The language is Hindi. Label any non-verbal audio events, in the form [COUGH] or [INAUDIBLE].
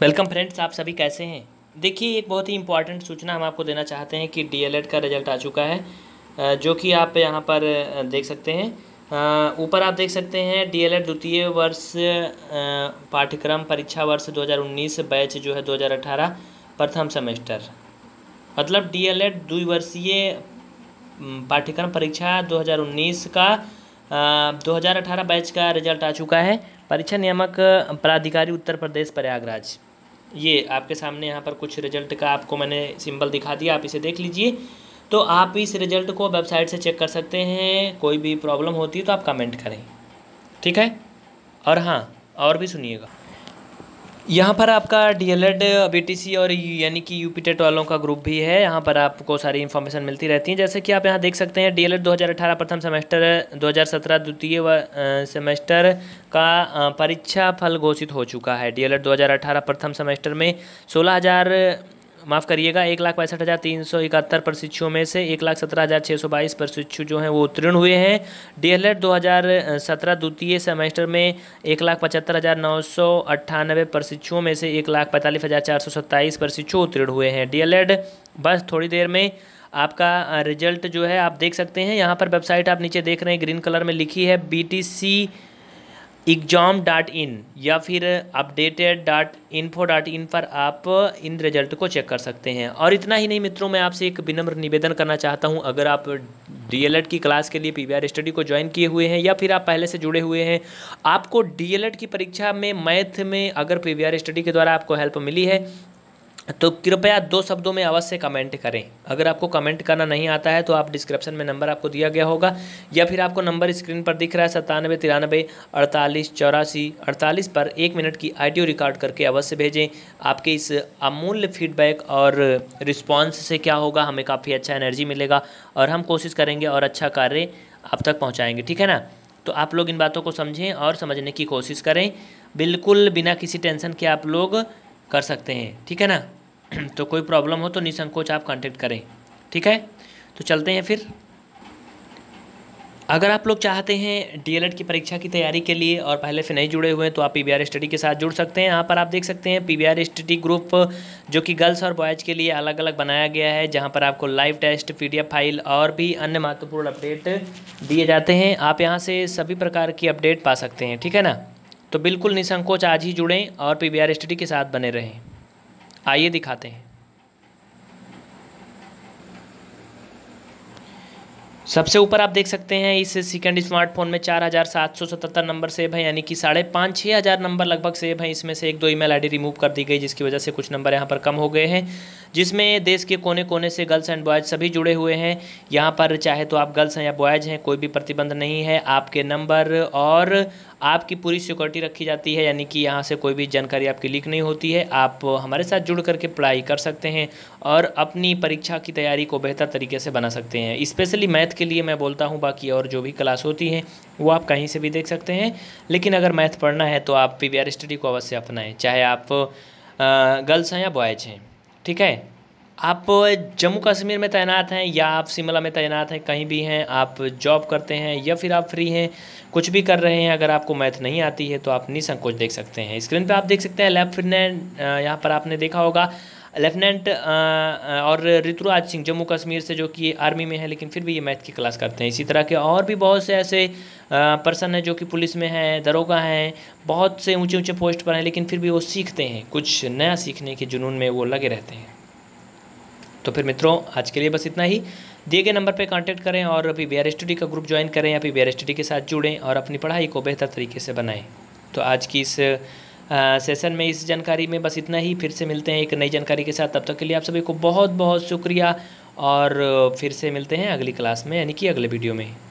वेलकम फ्रेंड्स आप सभी कैसे हैं देखिए एक बहुत ही इंपॉर्टेंट सूचना हम आपको देना चाहते हैं कि डीएलएड का रिजल्ट आ चुका है जो कि आप यहाँ पर देख सकते हैं ऊपर आप देख सकते हैं डीएलएड द्वितीय वर्ष पाठ्यक्रम परीक्षा वर्ष 2019 बैच जो है 2018 प्रथम सेमेस्टर मतलब डीएलएड द्विवर्षीय पाठ्यक्रम परीक्षा दो का दो हज़ार अठारह बैच का रिजल्ट आ चुका है परीक्षा नियामक प्राधिकारी उत्तर प्रदेश प्रयागराज ये आपके सामने यहाँ पर कुछ रिजल्ट का आपको मैंने सिंबल दिखा दिया आप इसे देख लीजिए तो आप इस रिजल्ट को वेबसाइट से चेक कर सकते हैं कोई भी प्रॉब्लम होती है तो आप कमेंट करें ठीक है और हाँ और भी सुनिएगा यहाँ पर आपका D L Ed B T C और यानी कि यू पी टेट वालों का ग्रुप भी है यहाँ पर आपको सारी इन्फॉर्मेशन मिलती रहती है जैसे कि आप यहाँ देख सकते हैं डी एल एड दो हज़ार अठारह प्रथम सेमेस्टर दो हज़ार सत्रह द्वितीय सेमेस्टर का परीक्षा फल घोषित हो चुका है डी एल एड दो हज़ार अठारह प्रथम सेमेस्टर में सोलह हज़ार माफ़ करिएगा एक लाख पैंसठ हज़ार तीन सौ इकहत्तर प्रशिक्षुओं में से एक लाख सत्रह हज़ार छः सौ बाईस प्रशिक्षु जो हैं वो उत्तीर्ण हुए हैं डी एल एड दो हज़ार सत्रह द्वितीय सेमेस्टर में एक लाख पचहत्तर हज़ार नौ सौ अट्ठानबे प्रशिक्षुओं में से एक लाख पैंतालीस हज़ार चार सौ सत्ताईस प्रशिक्षु उत्तीर्ण हुए हैं डी एल एड बस थोड़ी देर में आपका रिजल्ट जो है आप देख सकते हैं यहाँ पर वेबसाइट आप नीचे देख रहे हैं ग्रीन कलर में लिखी है B T C exam dot in या फिर updated dot info dot in पर आप इन रिजल्ट को चेक कर सकते हैं और इतना ही नहीं मित्रों मैं आपसे एक विनम्र निवेदन करना चाहता हूं अगर आप डीएलएड की क्लास के लिए पीवीआर स्टडी को ज्वाइन किए हुए हैं या फिर आप पहले से जुड़े हुए हैं आपको डीएलएड की परीक्षा में मैथ में अगर पी स्टडी के द्वारा आपको हेल्प मिली है तो कृपया दो शब्दों में अवश्य कमेंट करें अगर आपको कमेंट करना नहीं आता है तो आप डिस्क्रिप्शन में नंबर आपको दिया गया होगा या फिर आपको नंबर स्क्रीन पर दिख रहा है सत्तानवे तिरानवे अड़तालीस चौरासी अड़तालीस पर एक मिनट की आइडियो रिकॉर्ड करके अवश्य भेजें आपके इस अमूल्य फीडबैक और रिस्पॉन्स से क्या होगा हमें काफ़ी अच्छा एनर्जी मिलेगा और हम कोशिश करेंगे और अच्छा कार्य आप तक पहुँचाएँगे ठीक है ना तो आप लोग इन बातों को समझें और समझने की कोशिश करें बिल्कुल बिना किसी टेंशन के आप लोग कर सकते हैं ठीक है ना [CLEARS THROAT] तो कोई प्रॉब्लम हो तो निसंकोच आप कांटेक्ट करें ठीक है तो चलते हैं फिर अगर आप लोग चाहते हैं डीएलएड की परीक्षा की तैयारी के लिए और पहले से नहीं जुड़े हुए हैं तो आप पीबीआर स्टडी के साथ जुड़ सकते हैं यहाँ पर आप देख सकते हैं पीबीआर स्टडी ग्रुप जो कि गर्ल्स और बॉयज़ के लिए अलग अलग बनाया गया है जहाँ पर आपको लाइव टेस्ट पीडीएफ फाइल और भी अन्य महत्वपूर्ण अपडेट दिए जाते हैं आप यहाँ से सभी प्रकार की अपडेट पा सकते हैं ठीक है ना तो बिल्कुल निसंकोच आज ही जुड़ें और पी स्टडी के साथ बने रहें आइए दिखाते हैं सबसे ऊपर आप देख सकते हैं इस सेकेंड स्मार्टफोन में चार हज़ार सात सौ सतहत्तर नंबर सेव है यानी कि साढ़े पाँच छः हज़ार नंबर लगभग सेव हैं इसमें से एक दो ईमेल आईडी रिमूव कर दी गई जिसकी वजह से कुछ नंबर यहां पर कम हो गए हैं जिसमें देश के कोने कोने से गर्ल्स एंड बॉयज़ सभी जुड़े हुए हैं यहाँ पर चाहे तो आप गर्ल्स हैं या बॉयज़ हैं कोई भी प्रतिबंध नहीं है आपके नंबर और आपकी पूरी सिक्योरिटी रखी जाती है यानी कि यहाँ से कोई भी जानकारी आपकी लीक नहीं होती है आप हमारे साथ जुड़ करके पढ़ाई कर सकते हैं और अपनी परीक्षा की तैयारी को बेहतर तरीके से बना सकते हैं स्पेशली मैथ के लिए मैं बोलता हूँ बाकी और जो भी क्लास होती हैं वो आप कहीं से भी देख सकते हैं लेकिन अगर मैथ पढ़ना है तो आप पी स्टडी को अवश्य अपनाएँ चाहे आप गर्ल्स हैं या बॉयज़ हैं ठीक है आप जम्मू कश्मीर में तैनात हैं या आप शिमला में तैनात हैं कहीं भी हैं आप जॉब करते हैं या फिर आप फ्री हैं कुछ भी कर रहे हैं अगर आपको मैथ नहीं आती है तो आप निसंकोच देख सकते हैं स्क्रीन पे आप देख सकते हैं लेफ्टिनेंट यहाँ पर आपने देखा होगा लेफ्टिनेंट और ऋतुराज सिंह जम्मू कश्मीर से जो कि आर्मी में है लेकिन फिर भी ये मैथ की क्लास करते हैं इसी तरह के और भी बहुत से ऐसे पर्सन हैं जो कि पुलिस में हैं दरोगा हैं बहुत से ऊँचे ऊँचे पोस्ट पर हैं लेकिन फिर भी वो सीखते हैं कुछ नया सीखने के जुनून में वो लगे रहते हैं तो फिर मित्रों आज के लिए बस इतना ही दिए गए नंबर पर कांटेक्ट करें और अभी वी आर का ग्रुप ज्वाइन करें या फिर वी आर के साथ जुड़ें और अपनी पढ़ाई को बेहतर तरीके से बनाएँ तो आज की इस सेशन में इस जानकारी में बस इतना ही फिर से मिलते हैं एक नई जानकारी के साथ तब तक के लिए आप सभी को बहुत बहुत शुक्रिया और फिर से मिलते हैं अगली क्लास में यानी कि अगले वीडियो में